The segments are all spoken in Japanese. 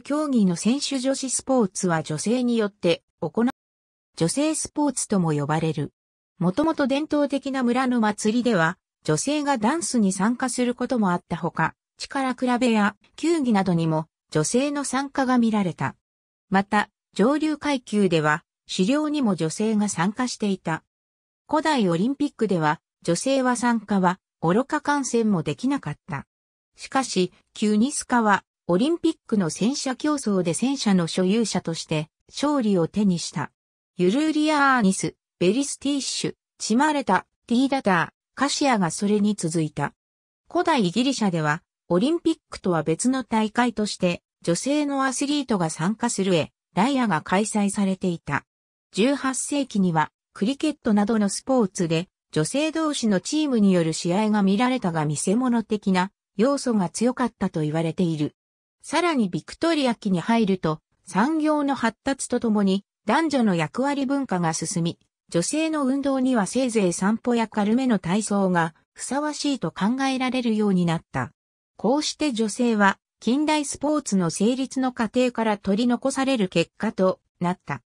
競技の選手女子スポーツは女性によって行う。女性スポーツとも呼ばれる。もともと伝統的な村の祭りでは、女性がダンスに参加することもあったほか、力比べや球技などにも女性の参加が見られた。また、上流階級では、狩猟にも女性が参加していた。古代オリンピックでは、女性は参加は、愚か観戦もできなかった。しかし、キュニスカは、オリンピックの戦車競争で戦車の所有者として勝利を手にした。ユルーリア・アーニス、ベリスティッシュ、チマレタ、ティーダター、カシアがそれに続いた。古代ギリシャでは、オリンピックとは別の大会として、女性のアスリートが参加するへ、ライアが開催されていた。18世紀には、クリケットなどのスポーツで、女性同士のチームによる試合が見られたが見せ物的な要素が強かったと言われている。さらにビクトリア期に入ると、産業の発達とともに男女の役割文化が進み、女性の運動にはせいぜい散歩や軽めの体操がふさわしいと考えられるようになった。こうして女性は近代スポーツの成立の過程から取り残される結果となった。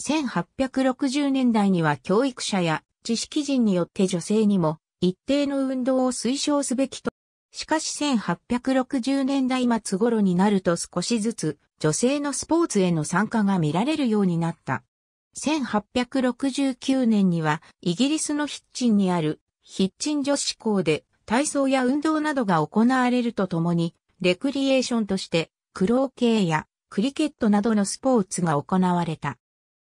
1860年代には教育者や知識人によって女性にも一定の運動を推奨すべきとしかし1860年代末頃になると少しずつ女性のスポーツへの参加が見られるようになった。1869年にはイギリスのヒッチンにあるヒッチン女子校で体操や運動などが行われるとともにレクリエーションとしてクロー系やクリケットなどのスポーツが行われた。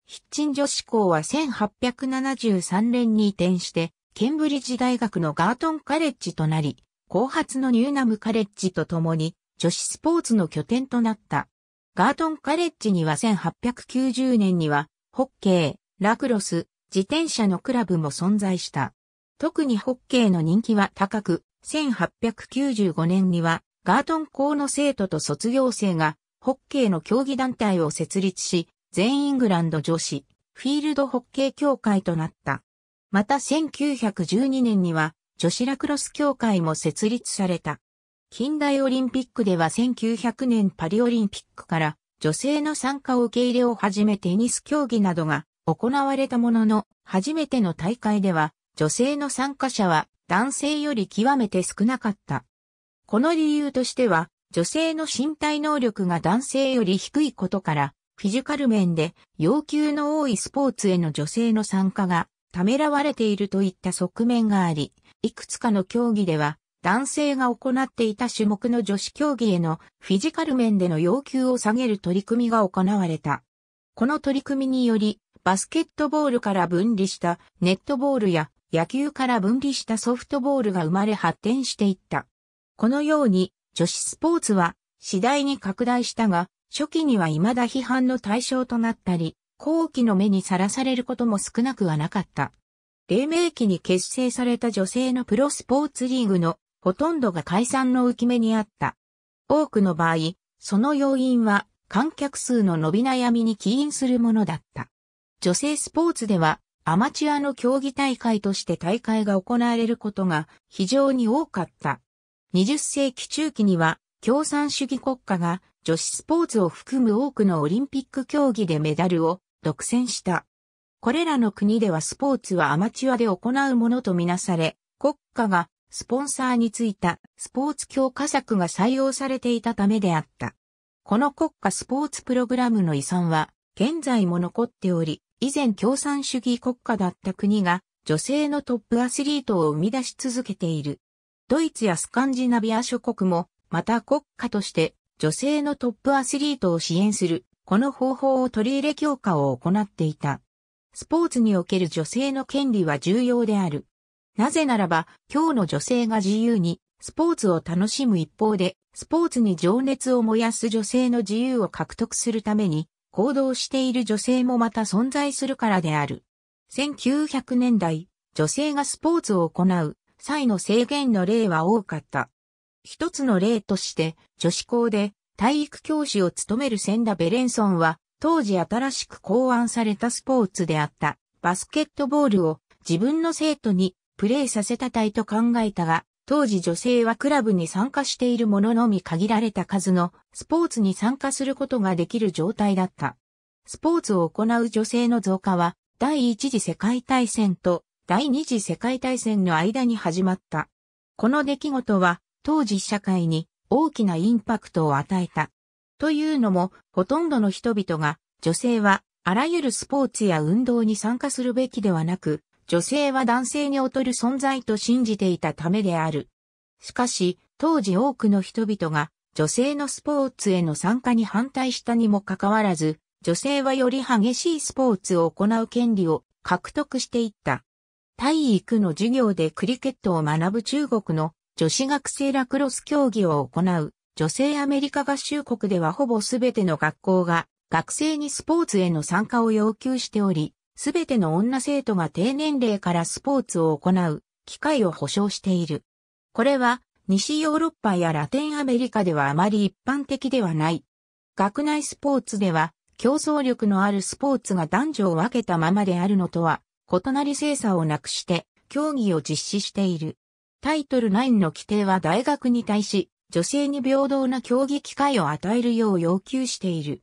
ヒッチン女子校は1873年に移転してケンブリッジ大学のガートンカレッジとなり後発のニューナムカレッジと共に女子スポーツの拠点となった。ガートンカレッジには1890年にはホッケー、ラクロス、自転車のクラブも存在した。特にホッケーの人気は高く、1895年にはガートン校の生徒と卒業生がホッケーの競技団体を設立し、全イングランド女子フィールドホッケー協会となった。また1912年には女子ラクロス協会も設立された。近代オリンピックでは1900年パリオリンピックから女性の参加を受け入れをはじめテニス競技などが行われたものの、初めての大会では女性の参加者は男性より極めて少なかった。この理由としては、女性の身体能力が男性より低いことから、フィジカル面で要求の多いスポーツへの女性の参加がためらわれているといった側面があり、いくつかの競技では、男性が行っていた種目の女子競技へのフィジカル面での要求を下げる取り組みが行われた。この取り組みにより、バスケットボールから分離したネットボールや野球から分離したソフトボールが生まれ発展していった。このように女子スポーツは次第に拡大したが、初期には未だ批判の対象となったり、後期の目にさらされることも少なくはなかった。黎明期に結成された女性のプロスポーツリーグのほとんどが解散の浮き目にあった。多くの場合、その要因は観客数の伸び悩みに起因するものだった。女性スポーツではアマチュアの競技大会として大会が行われることが非常に多かった。20世紀中期には共産主義国家が女子スポーツを含む多くのオリンピック競技でメダルを独占した。これらの国ではスポーツはアマチュアで行うものとみなされ、国家がスポンサーについたスポーツ強化策が採用されていたためであった。この国家スポーツプログラムの遺産は現在も残っており、以前共産主義国家だった国が女性のトップアスリートを生み出し続けている。ドイツやスカンジナビア諸国もまた国家として女性のトップアスリートを支援するこの方法を取り入れ強化を行っていた。スポーツにおける女性の権利は重要である。なぜならば、今日の女性が自由にスポーツを楽しむ一方で、スポーツに情熱を燃やす女性の自由を獲得するために、行動している女性もまた存在するからである。1900年代、女性がスポーツを行う際の制限の例は多かった。一つの例として、女子校で体育教師を務めるセンダ・ベレンソンは、当時新しく考案されたスポーツであったバスケットボールを自分の生徒にプレーさせたたいと考えたが、当時女性はクラブに参加しているもののみ限られた数のスポーツに参加することができる状態だった。スポーツを行う女性の増加は第一次世界大戦と第二次世界大戦の間に始まった。この出来事は当時社会に大きなインパクトを与えた。というのも、ほとんどの人々が、女性は、あらゆるスポーツや運動に参加するべきではなく、女性は男性に劣る存在と信じていたためである。しかし、当時多くの人々が、女性のスポーツへの参加に反対したにもかかわらず、女性はより激しいスポーツを行う権利を獲得していった。体育の授業でクリケットを学ぶ中国の女子学生ラクロス競技を行う女性アメリカ合衆国ではほぼすべての学校が学生にスポーツへの参加を要求しており、すべての女生徒が低年齢からスポーツを行う機会を保障している。これは西ヨーロッパやラテンアメリカではあまり一般的ではない。学内スポーツでは競争力のあるスポーツが男女を分けたままであるのとは異なり精査をなくして競技を実施している。タイトル9の規定は大学に対し女性に平等な競技機会を与えるよう要求している。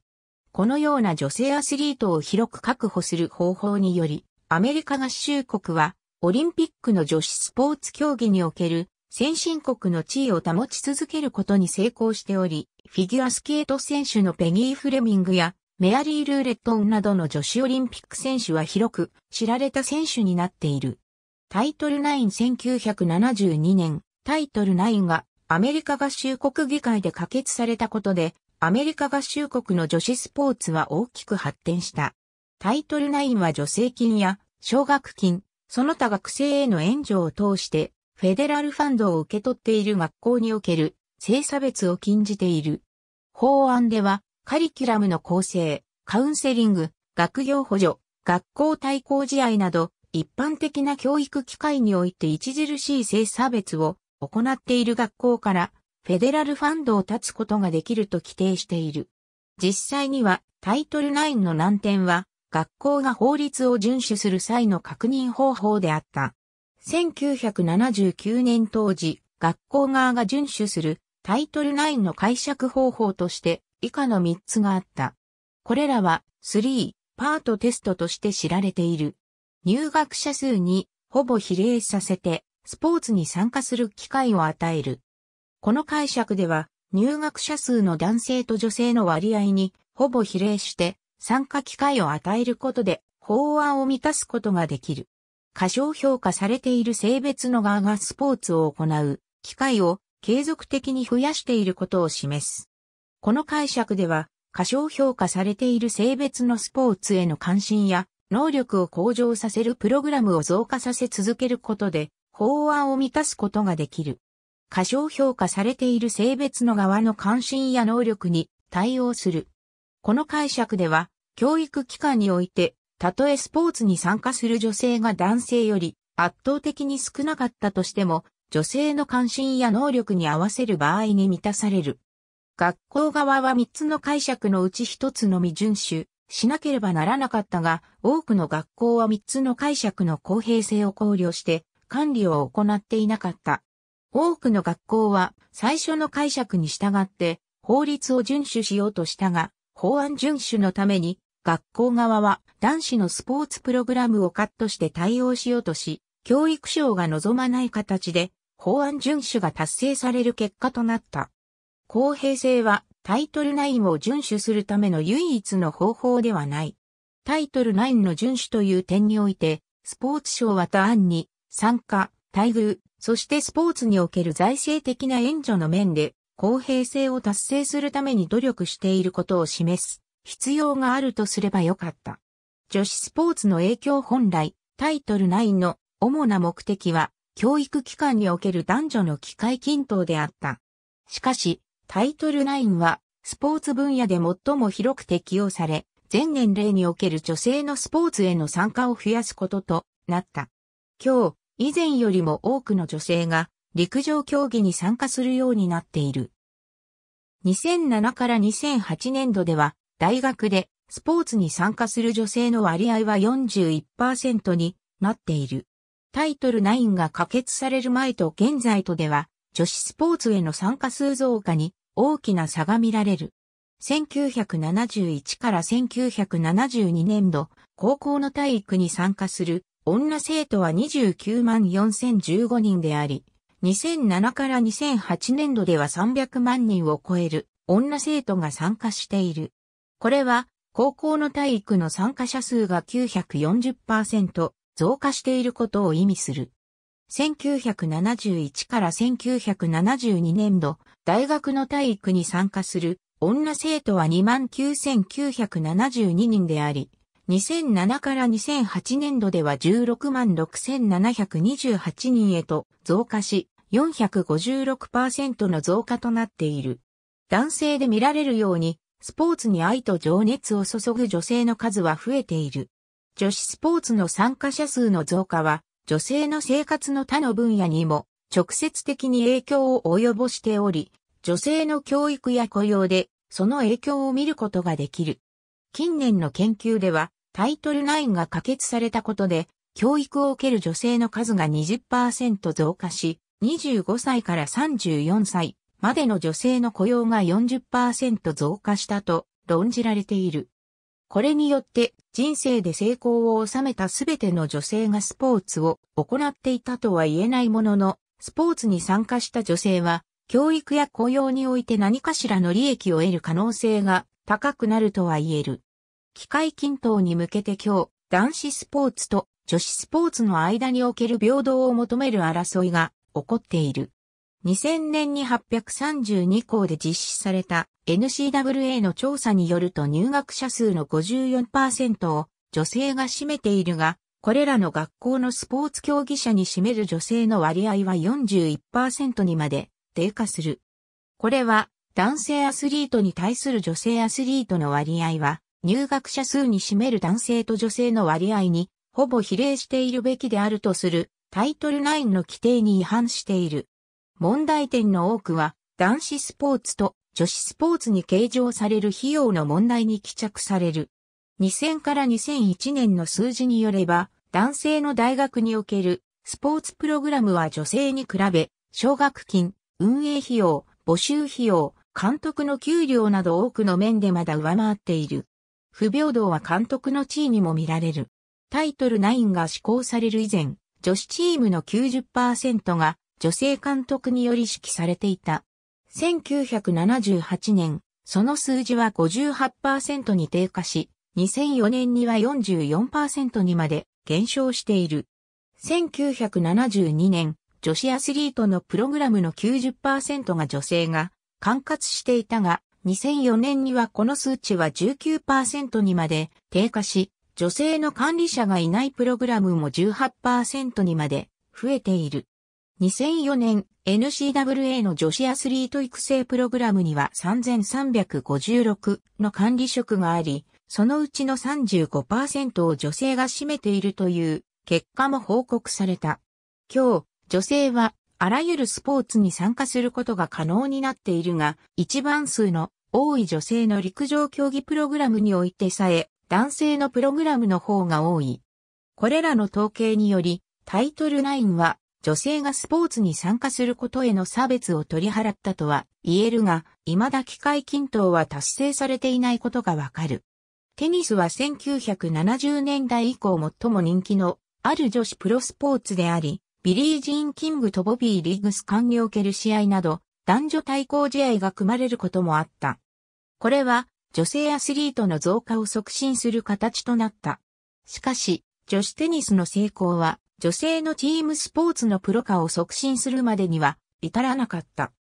このような女性アスリートを広く確保する方法により、アメリカ合衆国は、オリンピックの女子スポーツ競技における先進国の地位を保ち続けることに成功しており、フィギュアスケート選手のペギー・フレミングやメアリー・ルーレットンなどの女子オリンピック選手は広く知られた選手になっている。タイトル9 1972年、タイトル9がアメリカ合衆国議会で可決されたことで、アメリカ合衆国の女子スポーツは大きく発展した。タイトル9は助成金や奨学金、その他学生への援助を通して、フェデラルファンドを受け取っている学校における性差別を禁じている。法案では、カリキュラムの構成、カウンセリング、学業補助、学校対抗試合など、一般的な教育機会において著しい性差別を行っている学校からフェデラルファンドを立つことができると規定している。実際にはタイトル9の難点は学校が法律を遵守する際の確認方法であった。1979年当時、学校側が遵守するタイトル9の解釈方法として以下の3つがあった。これらは3パートテストとして知られている。入学者数にほぼ比例させてスポーツに参加する機会を与える。この解釈では、入学者数の男性と女性の割合にほぼ比例して参加機会を与えることで法案を満たすことができる。過小評価されている性別の側がスポーツを行う機会を継続的に増やしていることを示す。この解釈では過小評価されている性別のスポーツへの関心や能力を向上させるプログラムを増加させ続けることで法案を満たすことができる。過小評価されている性別の側の関心や能力に対応する。この解釈では、教育機関において、たとえスポーツに参加する女性が男性より圧倒的に少なかったとしても、女性の関心や能力に合わせる場合に満たされる。学校側は3つの解釈のうち1つのみ遵守しなければならなかったが、多くの学校は3つの解釈の公平性を考慮して、管理を行っていなかった。多くの学校は最初の解釈に従って法律を遵守しようとしたが、法案遵守のために学校側は男子のスポーツプログラムをカットして対応しようとし、教育省が望まない形で法案遵守が達成される結果となった。公平性はタイトル9を遵守するための唯一の方法ではない。タイトル9の遵守という点において、スポーツ省は他案に参加、待遇、そしてスポーツにおける財政的な援助の面で公平性を達成するために努力していることを示す必要があるとすればよかった。女子スポーツの影響本来、タイトル9の主な目的は教育機関における男女の機会均等であった。しかし、タイトル9はスポーツ分野で最も広く適用され、全年齢における女性のスポーツへの参加を増やすこととなった。今日、以前よりも多くの女性が陸上競技に参加するようになっている。2007から2008年度では大学でスポーツに参加する女性の割合は41%になっている。タイトル9が可決される前と現在とでは女子スポーツへの参加数増加に大きな差が見られる。1971から1972年度、高校の体育に参加する女生徒は29万4015人であり、2007から2008年度では300万人を超える女生徒が参加している。これは高校の体育の参加者数が940%増加していることを意味する。1971から1972年度、大学の体育に参加する女生徒は29,972人であり、2007から2008年度では16万6728人へと増加し、456%の増加となっている。男性で見られるように、スポーツに愛と情熱を注ぐ女性の数は増えている。女子スポーツの参加者数の増加は、女性の生活の他の分野にも直接的に影響を及ぼしており、女性の教育や雇用でその影響を見ることができる。近年の研究では、タイトル9が可決されたことで、教育を受ける女性の数が20%増加し、25歳から34歳までの女性の雇用が40%増加したと論じられている。これによって人生で成功を収めたすべての女性がスポーツを行っていたとは言えないものの、スポーツに参加した女性は、教育や雇用において何かしらの利益を得る可能性が高くなるとは言える。機械均等に向けて今日、男子スポーツと女子スポーツの間における平等を求める争いが起こっている。2000年に832校で実施された NCWA の調査によると入学者数の54%を女性が占めているが、これらの学校のスポーツ競技者に占める女性の割合は41%にまで低下する。これは男性アスリートに対する女性アスリートの割合は入学者数に占める男性と女性の割合に、ほぼ比例しているべきであるとする、タイトル9の規定に違反している。問題点の多くは、男子スポーツと女子スポーツに計上される費用の問題に帰着される。2000から2001年の数字によれば、男性の大学におけるスポーツプログラムは女性に比べ、奨学金、運営費用、募集費用、監督の給料など多くの面でまだ上回っている。不平等は監督の地位にも見られる。タイトル9が施行される以前、女子チームの90%が女性監督により指揮されていた。1978年、その数字は58%に低下し、2004年には44%にまで減少している。1972年、女子アスリートのプログラムの90%が女性が管轄していたが、2004年にはこの数値は19%にまで低下し、女性の管理者がいないプログラムも18%にまで増えている。2004年 NCWA の女子アスリート育成プログラムには3356の管理職があり、そのうちの35%を女性が占めているという結果も報告された。今日、女性はあらゆるスポーツに参加することが可能になっているが、一番数の多い女性の陸上競技プログラムにおいてさえ、男性のプログラムの方が多い。これらの統計により、タイトル9は、女性がスポーツに参加することへの差別を取り払ったとは言えるが、未だ機械均等は達成されていないことがわかる。テニスは1970年代以降最も人気のある女子プロスポーツであり、ビリー・ジーン・キングとボビー・リーグス官僚ける試合など、男女対抗試合が組まれることもあった。これは、女性アスリートの増加を促進する形となった。しかし、女子テニスの成功は、女性のチームスポーツのプロ化を促進するまでには、至らなかった。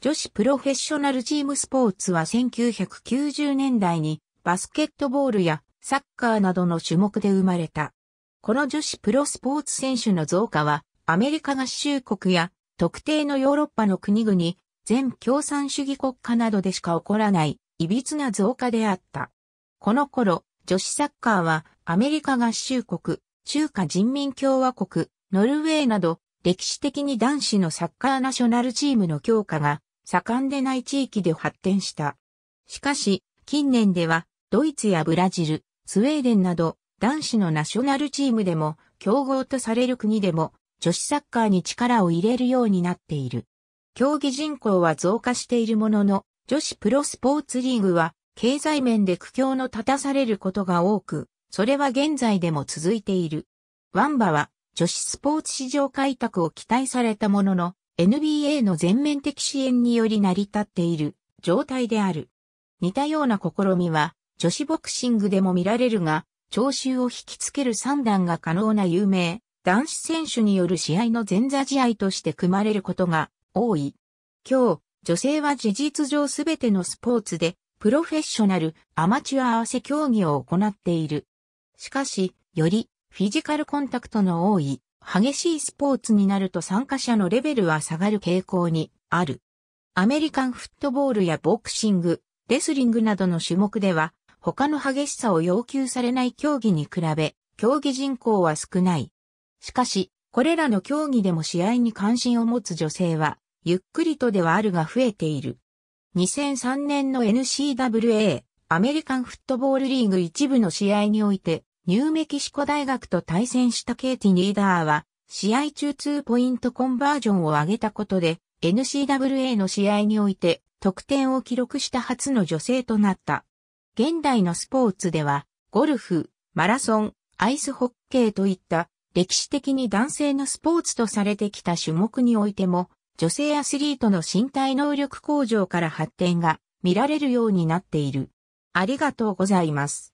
女子プロフェッショナルチームスポーツは1990年代にバスケットボールやサッカーなどの種目で生まれた。この女子プロスポーツ選手の増加はアメリカ合衆国や特定のヨーロッパの国々、全共産主義国家などでしか起こらない、歪な増加であった。この頃、女子サッカーはアメリカ合衆国、中華人民共和国、ノルウェーなど、歴史的に男子のサッカーナショナルチームの強化が盛んでない地域で発展した。しかし、近年では、ドイツやブラジル、スウェーデンなど、男子のナショナルチームでも、競合とされる国でも、女子サッカーに力を入れるようになっている。競技人口は増加しているものの、女子プロスポーツリーグは経済面で苦境の立たされることが多く、それは現在でも続いている。ワンバは女子スポーツ市場開拓を期待されたものの、NBA の全面的支援により成り立っている状態である。似たような試みは女子ボクシングでも見られるが、聴衆を引きつける三段が可能な有名男子選手による試合の前座試合として組まれることが多い。今日、女性は事実上すべてのスポーツで、プロフェッショナル、アマチュア合わせ競技を行っている。しかし、よりフィジカルコンタクトの多い、激しいスポーツになると参加者のレベルは下がる傾向にある。アメリカンフットボールやボクシング、レスリングなどの種目では、他の激しさを要求されない競技に比べ、競技人口は少ない。しかし、これらの競技でも試合に関心を持つ女性は、ゆっくりとではあるが増えている。2003年の NCWA、アメリカンフットボールリーグ一部の試合において、ニューメキシコ大学と対戦したケイティ・ニーダーは、試合中2ポイントコンバージョンを上げたことで、NCWA の試合において、得点を記録した初の女性となった。現代のスポーツでは、ゴルフ、マラソン、アイスホッケーといった歴史的に男性のスポーツとされてきた種目においても、女性アスリートの身体能力向上から発展が見られるようになっている。ありがとうございます。